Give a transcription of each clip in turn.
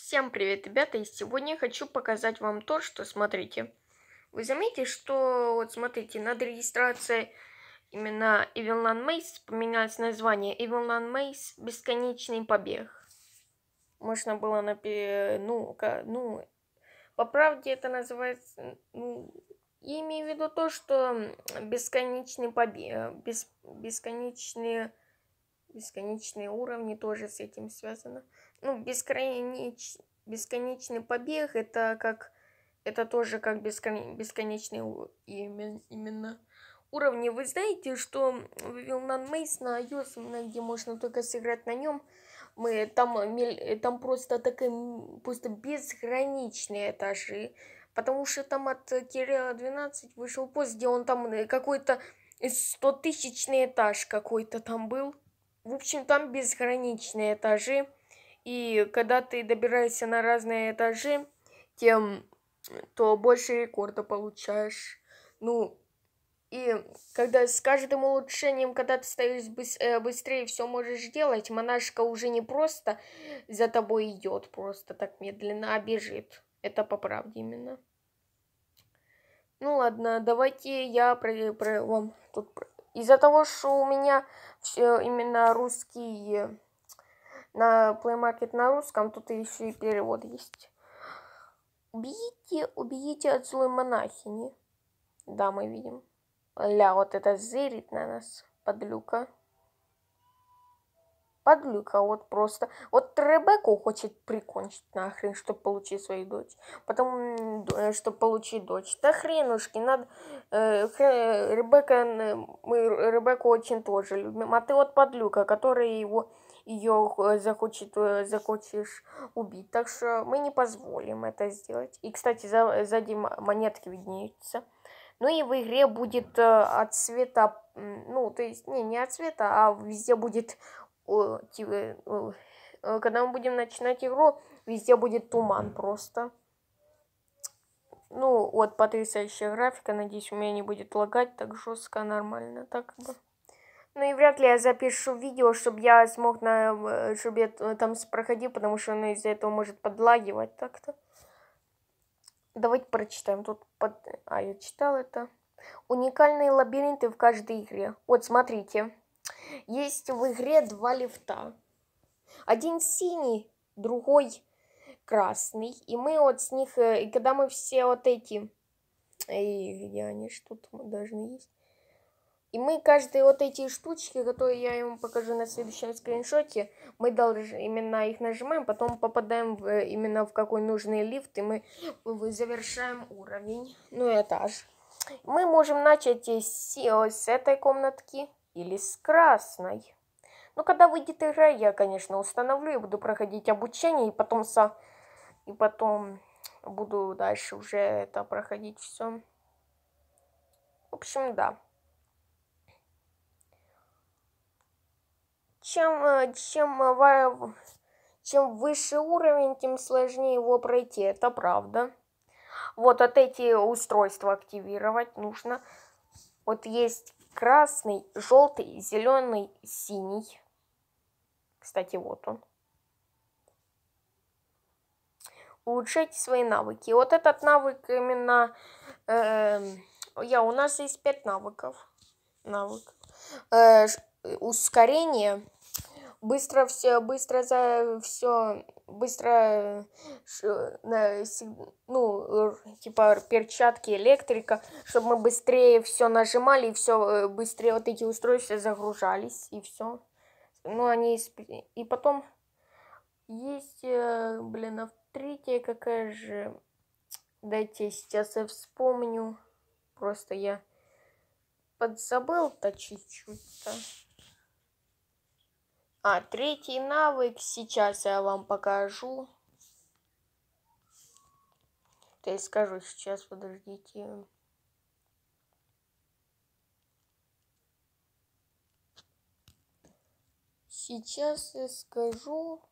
Всем привет, ребята, и сегодня я хочу показать вам то, что, смотрите, вы заметите, что, вот смотрите, над регистрацией именно Evil Land Maze поменялось название Evil Land Maze Бесконечный Побег. Можно было напи... ну, ка... ну, по правде это называется, ну, я имею в виду то, что Бесконечный Побег, бес... Бесконечный бесконечные уровни тоже с этим связано. Ну, бесконеч... бесконечный побег это как это тоже как бескон... бесконечные у... именно уровни. Вы знаете, что вывел Нан Мейс на iOS, где можно только сыграть на нем. Мы там, там просто такая просто безграничные этажи. Потому что там от Кирилла 12 вышел пост, где он там э, какой-то тысячный этаж какой-то там был. В общем, там безграничные этажи. И когда ты добираешься на разные этажи, тем то больше рекорда получаешь. Ну, и когда с каждым улучшением, когда ты становишься быс- э, быстрее, все можешь делать, монашка уже не просто за тобой идет, просто так медленно, а бежит. Это по правде именно. Ну ладно, давайте я про, про вам тут из-за того, что у меня все именно русские на Play Market на русском, тут еще и перевод есть. Убейте, убейте от злой монахини. Да, мы видим. Ля, вот это зырит на нас, подлюка подлюка, вот просто. Вот Ребекку хочет прикончить нахрен, чтобы получить свою дочь. потому э, чтобы получить дочь. Да хренушки, надо... Э, Ребекка, мы Ребекку очень тоже любим. А ты вот подлюка, который его ее захочет, э, захочешь убить. Так что мы не позволим это сделать. И, кстати, за, сзади монетки виднеются. Ну и в игре будет э, от цвета, ну, то есть, не, не от цвета, а везде будет Типа, э, когда мы будем начинать игру, везде будет туман просто. Ну, вот потрясающая графика. Надеюсь, у меня не будет лагать так жестко, нормально так бы. Ну и вряд ли я запишу видео, чтобы я смог на... чтобы я там проходил, потому что оно из-за этого может подлагивать так-то. Давайте прочитаем. Тут под... А, я читал это. Уникальные лабиринты в каждой игре. Вот, смотрите есть в игре два лифта. Один синий, другой красный. И мы вот с них, э, и когда мы все вот эти... Эй, где они? Что там должны есть? И мы каждые вот эти штучки, которые я ему покажу на следующем скриншоте, мы должны именно их нажимаем, потом попадаем в, э, именно в какой нужный лифт, и мы завершаем уровень, ну этаж. Мы можем начать э, с, с этой комнатки или с красной. Но когда выйдет игра, я, конечно, установлю и буду проходить обучение, и потом, со... и потом буду дальше уже это проходить все. В общем, да. Чем, э, чем, э, чем выше уровень, тем сложнее его пройти, это правда. Вот от эти устройства активировать нужно. Вот есть красный, желтый, зеленый, синий. Кстати, вот он. Улучшайте свои навыки. Вот этот навык именно... Э, я, у нас есть 5 навыков. Навык. Э, ускорение. Быстро все, быстро за все, быстро, э, ну, Э, типа перчатки электрика, чтобы мы быстрее все нажимали и все э, быстрее вот эти устройства загружались и все. Ну они и потом есть, э, блин, а третья какая же? Дайте сейчас я вспомню. Просто я подзабыл-то чуть-чуть-то. А, третий навык сейчас я вам покажу. Я скажу сейчас, подождите. Сейчас я скажу.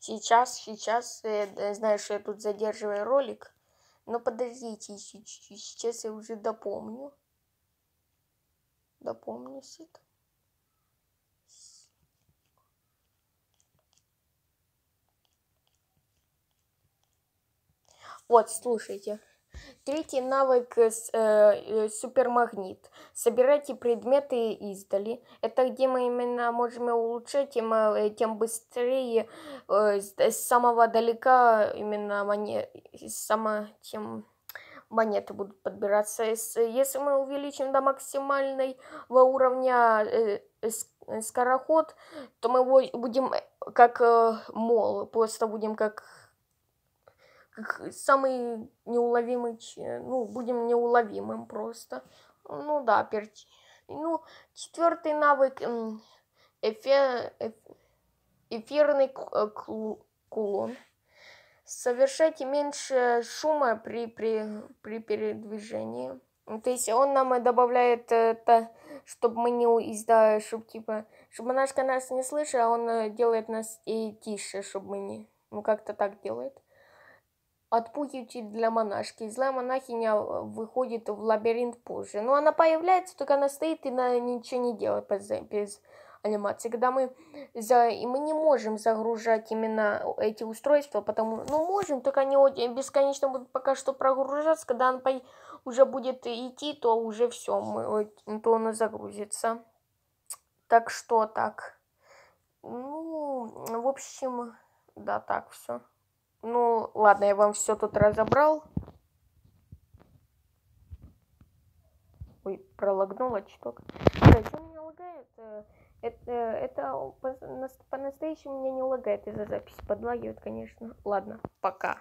Сейчас, сейчас, я знаю, что я тут задерживаю ролик. Но ну, подождите, сейчас я уже допомню. Допомню сит. Вот, слушайте. Третий навык э, э, э, супермагнит. Собирайте предметы издали. Это где мы именно можем улучшать, тем, э, тем быстрее э, с самого далека именно монет, сама тем монеты будут подбираться. Если мы увеличим до максимальной во уровня э, э, скороход, то мы будем как э, мол, просто будем как самый неуловимый, ну, будем неуловимым просто. Ну да, перч. Ну, четвертый навык эфир, эфирный э, кулон. Совершайте меньше шума при, при, при передвижении. Ну, то есть он нам добавляет это, чтобы мы не издали, чтобы типа, чтобы наш нас не слышал, а он э, делает нас и э, тише, чтобы мы не, ну как-то так делает отпугиватель для монашки. И злая монахиня э, выходит в лабиринт позже. Но ну, она появляется, только она стоит и она ничего не делает без, без анимации. Когда мы, за, и мы не можем загружать именно э, эти устройства, потому ну можем, только они э, бесконечно будут пока что прогружаться. Когда она по, уже будет идти, то уже все, мы, то она загрузится. Так что так. Ну, в общем, да, так все. Ну, ладно, я вам все тут разобрал. Ой, пролагнуло чуток. Да, что меня лагает? Э, э, это, это по-настоящему меня не лагает из-за записи. Подлагивает, конечно. Ладно, пока.